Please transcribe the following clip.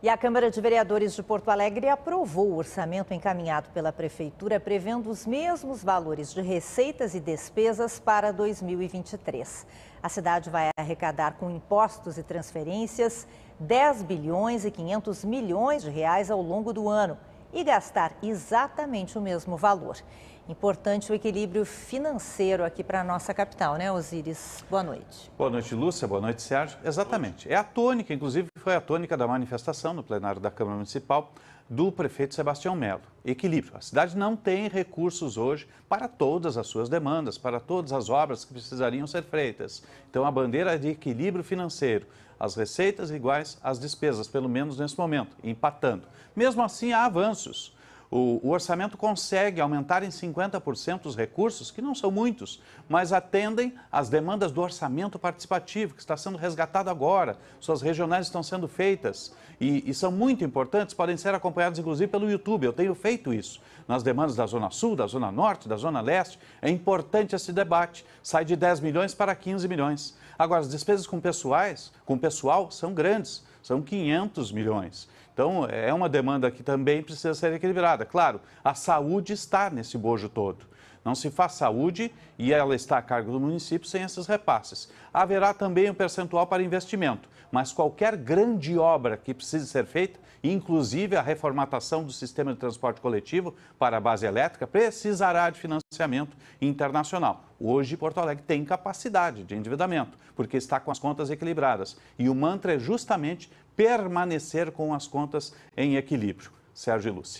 E a Câmara de Vereadores de Porto Alegre aprovou o orçamento encaminhado pela Prefeitura, prevendo os mesmos valores de receitas e despesas para 2023. A cidade vai arrecadar com impostos e transferências 10 bilhões e 500 milhões de reais ao longo do ano e gastar exatamente o mesmo valor. Importante o equilíbrio financeiro aqui para a nossa capital, né, Osiris? Boa noite. Boa noite, Lúcia. Boa noite, Sérgio. Exatamente. É a tônica, inclusive, foi a tônica da manifestação no plenário da Câmara Municipal do prefeito Sebastião Melo. Equilíbrio. A cidade não tem recursos hoje para todas as suas demandas, para todas as obras que precisariam ser feitas. Então, a bandeira é de equilíbrio financeiro. As receitas iguais às despesas, pelo menos nesse momento, empatando. Mesmo assim, há avanços o, o orçamento consegue aumentar em 50% os recursos, que não são muitos, mas atendem às demandas do orçamento participativo, que está sendo resgatado agora. Suas regionais estão sendo feitas e, e são muito importantes, podem ser acompanhados, inclusive pelo YouTube. Eu tenho feito isso nas demandas da Zona Sul, da Zona Norte, da Zona Leste. É importante esse debate. Sai de 10 milhões para 15 milhões. Agora, as despesas com pessoais, com pessoal são grandes são 500 milhões. Então, é uma demanda que também precisa ser equilibrada. Claro, a saúde está nesse bojo todo. Não se faz saúde e ela está a cargo do município sem esses repasses. Haverá também um percentual para investimento mas qualquer grande obra que precise ser feita, inclusive a reformatação do sistema de transporte coletivo para a base elétrica, precisará de financiamento internacional. Hoje, Porto Alegre tem capacidade de endividamento, porque está com as contas equilibradas. E o mantra é justamente permanecer com as contas em equilíbrio. Sérgio Lúcia.